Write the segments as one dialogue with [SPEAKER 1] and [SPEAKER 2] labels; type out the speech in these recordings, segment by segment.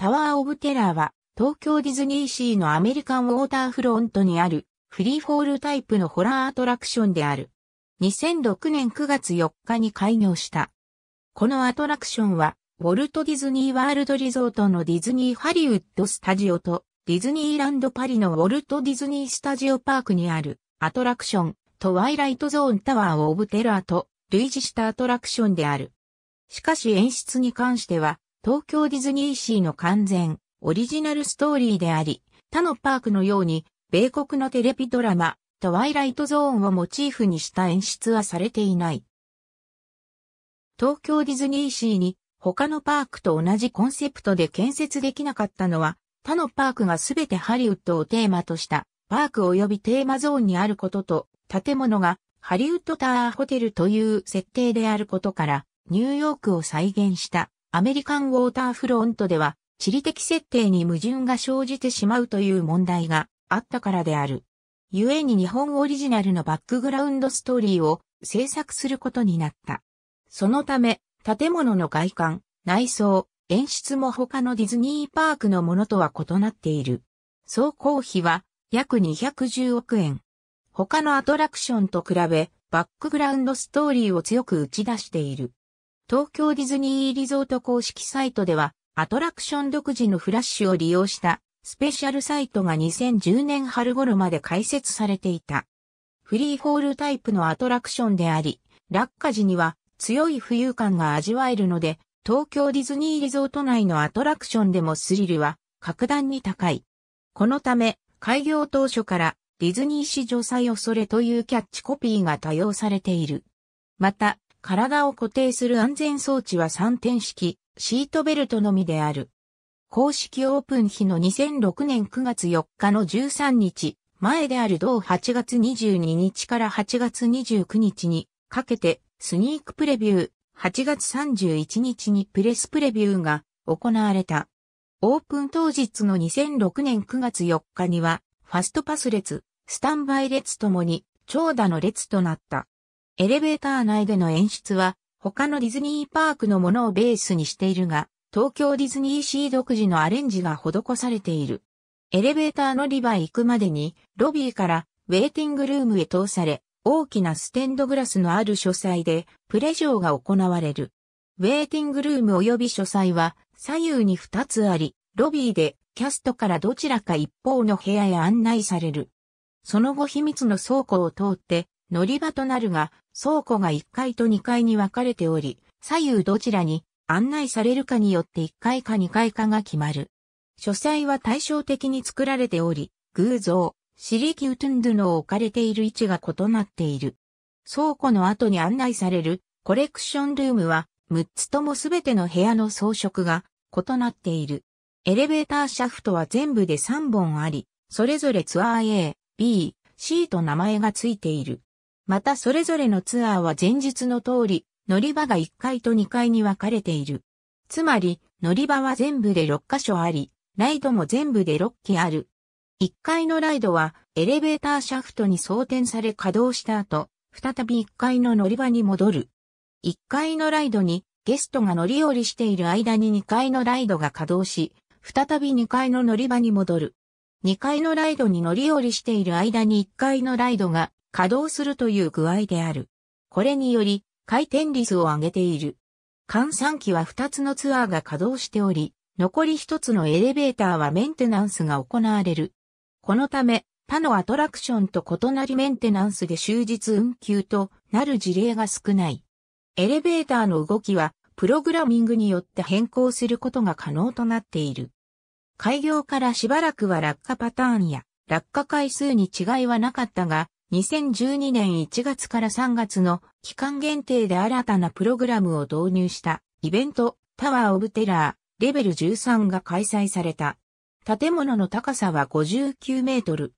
[SPEAKER 1] タワー・オブ・テラーは、東京ディズニーシーのアメリカンウォーターフロントにある、フリーフォールタイプのホラーアトラクションである。2006年9月4日に開業した。このアトラクションは、ウォルト・ディズニー・ワールド・リゾートのディズニー・ハリウッド・スタジオと、ディズニーランド・パリのウォルト・ディズニー・スタジオ・パークにある、アトラクション、トワイライト・ゾーン・タワー・オブ・テラーと、類似したアトラクションである。しかし演出に関しては、東京ディズニーシーの完全、オリジナルストーリーであり、他のパークのように、米国のテレビドラマ、トワイライトゾーンをモチーフにした演出はされていない。東京ディズニーシーに他のパークと同じコンセプトで建設できなかったのは、他のパークがすべてハリウッドをテーマとしたパーク及びテーマゾーンにあることと、建物がハリウッドタワーホテルという設定であることから、ニューヨークを再現したアメリカンウォーターフロントでは、地理的設定に矛盾が生じてしまうという問題があったからである。故に日本オリジナルのバックグラウンドストーリーを制作することになった。そのため、建物の外観、内装、演出も他のディズニーパークのものとは異なっている。総工費は約210億円。他のアトラクションと比べ、バックグラウンドストーリーを強く打ち出している。東京ディズニーリゾート公式サイトでは、アトラクション独自のフラッシュを利用したスペシャルサイトが2010年春頃まで開設されていた。フリーフォールタイプのアトラクションであり、落下時には強い浮遊感が味わえるので、東京ディズニーリゾート内のアトラクションでもスリルは格段に高い。このため、開業当初からディズニー史上最恐れというキャッチコピーが多用されている。また、体を固定する安全装置は3点式、シートベルトのみである。公式オープン日の2006年9月4日の13日、前である同8月22日から8月29日にかけてスニークプレビュー、8月31日にプレスプレビューが行われた。オープン当日の2006年9月4日には、ファストパス列、スタンバイ列ともに、長蛇の列となった。エレベーター内での演出は、他のディズニーパークのものをベースにしているが、東京ディズニーシー独自のアレンジが施されている。エレベーター乗り場へ行くまでに、ロビーからウェイティングルームへ通され、大きなステンドグラスのある書斎で、プレジョーが行われる。ウェイティングルーム及び書斎は、左右に2つあり、ロビーでキャストからどちらか一方の部屋へ案内される。その後秘密の倉庫を通って、乗り場となるが、倉庫が1階と2階に分かれており、左右どちらに案内されるかによって1階か2階かが決まる。書斎は対照的に作られており、偶像、シリキュートゥンドゥの置かれている位置が異なっている。倉庫の後に案内されるコレクションルームは、6つともすべての部屋の装飾が異なっている。エレベーターシャフトは全部で3本あり、それぞれツアー A、B、C と名前がついている。またそれぞれのツアーは前述の通り、乗り場が1階と2階に分かれている。つまり、乗り場は全部で6箇所あり、ライドも全部で6機ある。1階のライドはエレベーターシャフトに装填され稼働した後、再び1階の乗り場に戻る。1階のライドにゲストが乗り降りしている間に2階のライドが稼働し、再び2階の乗り場に戻る。2階のライドに乗り降りしている間に1階のライドが稼働するという具合である。これにより、回転率を上げている。換算機は2つのツアーが稼働しており、残り1つのエレベーターはメンテナンスが行われる。このため、他のアトラクションと異なりメンテナンスで終日運休となる事例が少ない。エレベーターの動きは、プログラミングによって変更することが可能となっている。開業からしばらくは落下パターンや落下回数に違いはなかったが、2012年1月から3月の期間限定で新たなプログラムを導入したイベントタワーオブテラーレベル13が開催された。建物の高さは59メートル。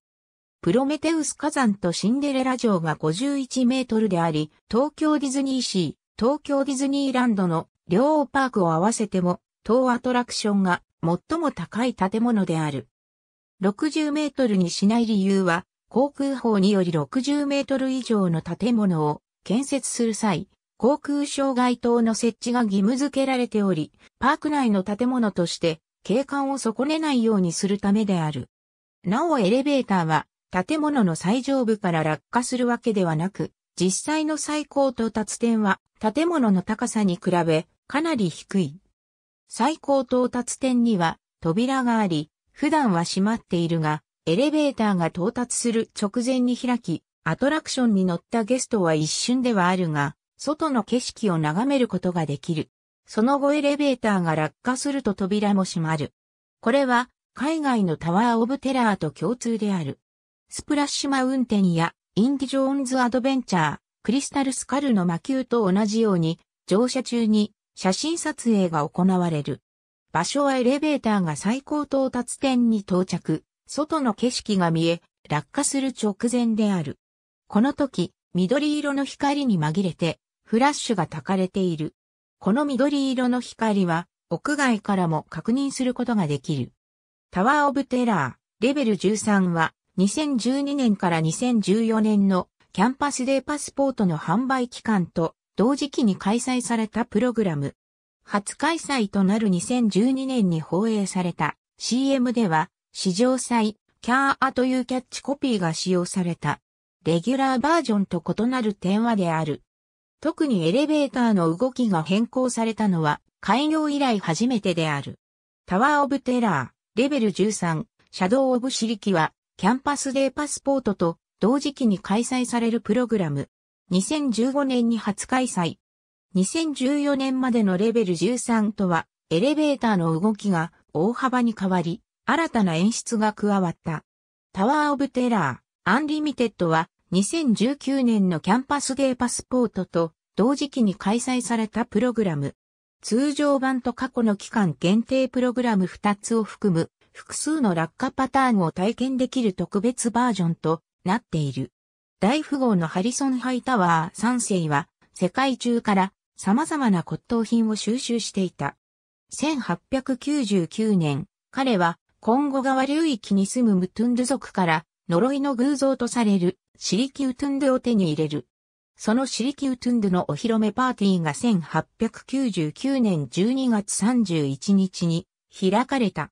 [SPEAKER 1] プロメテウス火山とシンデレラ城が51メートルであり、東京ディズニーシー、東京ディズニーランドの両パークを合わせても、東アトラクションが最も高い建物である。60メートルにしない理由は、航空法により60メートル以上の建物を建設する際、航空障害灯の設置が義務付けられており、パーク内の建物として景観を損ねないようにするためである。なおエレベーターは建物の最上部から落下するわけではなく、実際の最高到達点は建物の高さに比べかなり低い。最高到達点には扉があり、普段は閉まっているが、エレベーターが到達する直前に開き、アトラクションに乗ったゲストは一瞬ではあるが、外の景色を眺めることができる。その後エレベーターが落下すると扉も閉まる。これは海外のタワーオブテラーと共通である。スプラッシュマウンテンやインディ・ジョーンズ・アドベンチャー、クリスタル・スカルの魔球と同じように乗車中に写真撮影が行われる。場所はエレベーターが最高到達点に到着。外の景色が見え、落下する直前である。この時、緑色の光に紛れて、フラッシュが焚かれている。この緑色の光は、屋外からも確認することができる。タワー・オブ・テラー、レベル13は、2012年から2014年のキャンパスデーパスポートの販売期間と同時期に開催されたプログラム。初開催となる2012年に放映された CM では史上最、キャーアというキャッチコピーが使用された。レギュラーバージョンと異なる点はである。特にエレベーターの動きが変更されたのは、開業以来初めてである。タワーオブテラー、レベル13、シャドウオブシリキは、キャンパスデーパスポートと同時期に開催されるプログラム。2015年に初開催。2014年までのレベル13とは、エレベーターの動きが大幅に変わり、新たな演出が加わった。タワー・オブ・テラー、アンリミテッドは2019年のキャンパスゲー・パスポートと同時期に開催されたプログラム。通常版と過去の期間限定プログラム2つを含む複数の落下パターンを体験できる特別バージョンとなっている。大富豪のハリソンハイタワー3世は世界中から様々な骨董品を収集していた。1899年、彼はコンゴ川流域に住むムトゥンド族から呪いの偶像とされるシリキウトゥンドを手に入れる。そのシリキウトゥンドのお披露目パーティーが1899年12月31日に開かれた。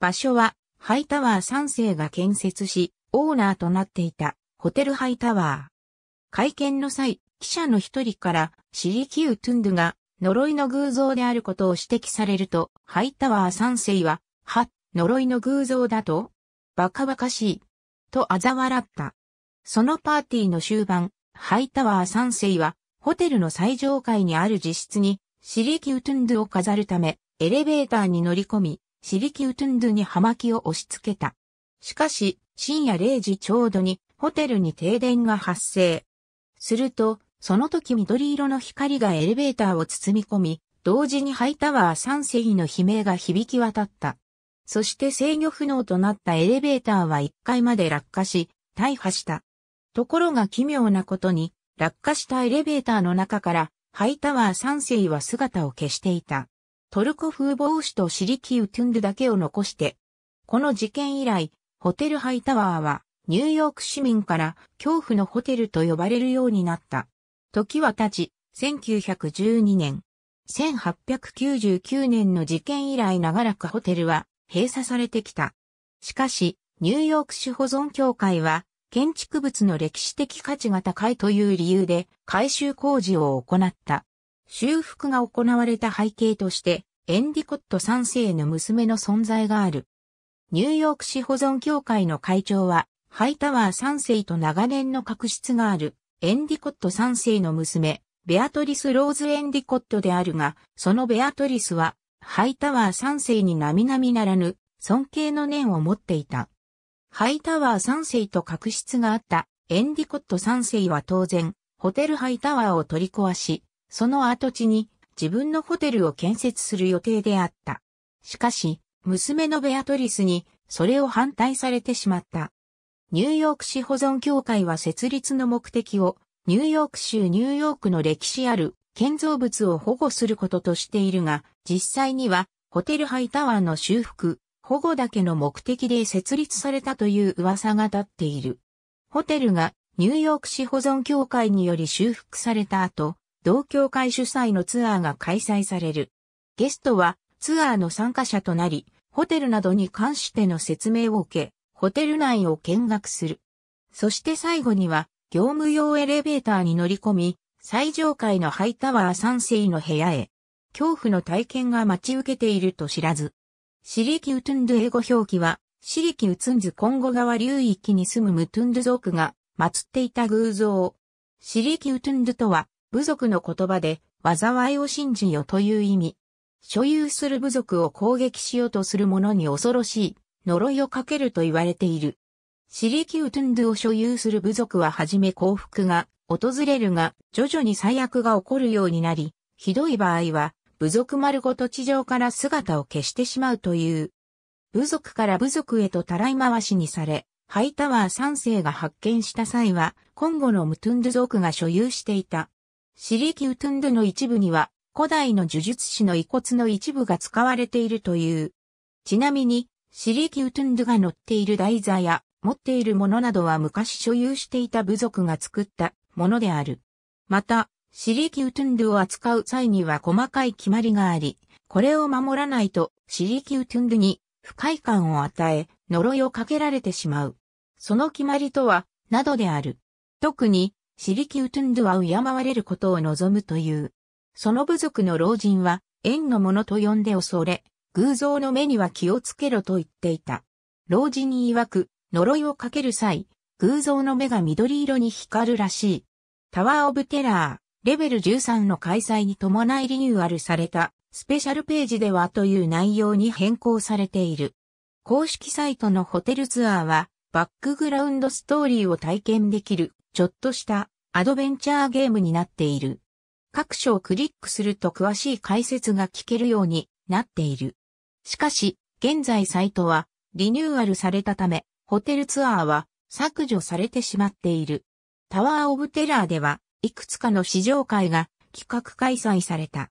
[SPEAKER 1] 場所はハイタワー3世が建設し、オーナーとなっていたホテルハイタワー。会見の際、記者の一人からシリキウトゥンドが呪いの偶像であることを指摘されると、ハイタワー3世は、はっ呪いの偶像だとバカバカしい。と嘲笑った。そのパーティーの終盤、ハイタワー3世は、ホテルの最上階にある自室に、シリキウトゥンドゥを飾るため、エレベーターに乗り込み、シリキウトゥンドゥに葉巻を押し付けた。しかし、深夜0時ちょうどに、ホテルに停電が発生。すると、その時緑色の光がエレベーターを包み込み、同時にハイタワー3世の悲鳴が響き渡った。そして制御不能となったエレベーターは1階まで落下し、大破した。ところが奇妙なことに、落下したエレベーターの中から、ハイタワー3世は姿を消していた。トルコ風防止とシリキウトゥンドゥだけを残して、この事件以来、ホテルハイタワーは、ニューヨーク市民から恐怖のホテルと呼ばれるようになった。時は経ち、1912年、1899年の事件以来長らくホテルは閉鎖されてきた。しかし、ニューヨーク市保存協会は、建築物の歴史的価値が高いという理由で改修工事を行った。修復が行われた背景として、エンディコット3世の娘の存在がある。ニューヨーク市保存協会の会長は、ハイタワー3世と長年の確執がある、エンディコット3世の娘、ベアトリス・ローズ・エンディコットであるが、そのベアトリスは、ハイタワー3世に並々ならぬ尊敬の念を持っていた。ハイタワー3世と確執があったエンディコット3世は当然、ホテルハイタワーを取り壊し、その跡地に自分のホテルを建設する予定であった。しかし、娘のベアトリスにそれを反対されてしまった。ニューヨーク市保存協会は設立の目的をニューヨーク州ニューヨークの歴史ある建造物を保護することとしているが、実際にはホテルハイタワーの修復、保護だけの目的で設立されたという噂が立っている。ホテルがニューヨーク市保存協会により修復された後、同協会主催のツアーが開催される。ゲストはツアーの参加者となり、ホテルなどに関しての説明を受け、ホテル内を見学する。そして最後には、業務用エレベーターに乗り込み、最上階のハイタワー3世の部屋へ。恐怖の体験が待ち受けていると知らず。シリキウトゥンドゥ英語表記は、シリキウツンズ今後川流域に住むムトゥンド族が祀っていた偶像。シリキウトゥンドとは、部族の言葉で、災いを信じよという意味。所有する部族を攻撃しようとする者に恐ろしい、呪いをかけると言われている。シリキウトゥンドゥを所有する部族ははじめ幸福が訪れるが、徐々に最悪が起こるようになり、ひどい場合は、部族丸ごと地上から姿を消してしまうという。部族から部族へとたらい回しにされ、ハイタワー3世が発見した際は、今後のムトゥンドゥ族が所有していた。シリキウトゥンドゥの一部には、古代の呪術師の遺骨の一部が使われているという。ちなみに、シリキウトゥンドゥが乗っている台座や、持っているものなどは昔所有していた部族が作ったものである。また、シリキウトゥンドゥを扱う際には細かい決まりがあり、これを守らないと、シリキウトゥンドゥに不快感を与え、呪いをかけられてしまう。その決まりとは、などである。特に、シリキウトゥンドゥは敬われることを望むという。その部族の老人は、縁の者と呼んで恐れ、偶像の目には気をつけろと言っていた。老人に曰く、呪いをかける際、偶像の目が緑色に光るらしい。タワーオブテラー、レベル13の開催に伴いリニューアルされた、スペシャルページではという内容に変更されている。公式サイトのホテルツアーは、バックグラウンドストーリーを体験できる、ちょっとしたアドベンチャーゲームになっている。各所をクリックすると詳しい解説が聞けるようになっている。しかし、現在サイトはリニューアルされたため、ホテルツアーは削除されてしまっている。タワー・オブ・テラーでは、いくつかの試乗会が企画開催された。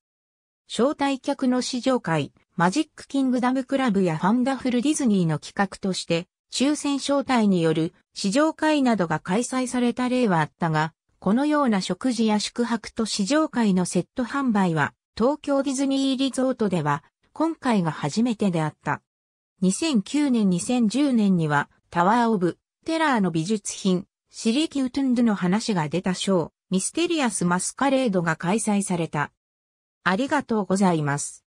[SPEAKER 1] 招待客の試乗会、マジック・キングダム・クラブやファンダフル・ディズニーの企画として、抽選招待による試乗会などが開催された例はあったが、このような食事や宿泊と試乗会のセット販売は、東京ディズニーリゾートでは、今回が初めてであった。2009年2010年には、タワーオブ、テラーの美術品、シリキュートゥンドゥの話が出たショー、ミステリアスマスカレードが開催された。ありがとうございます。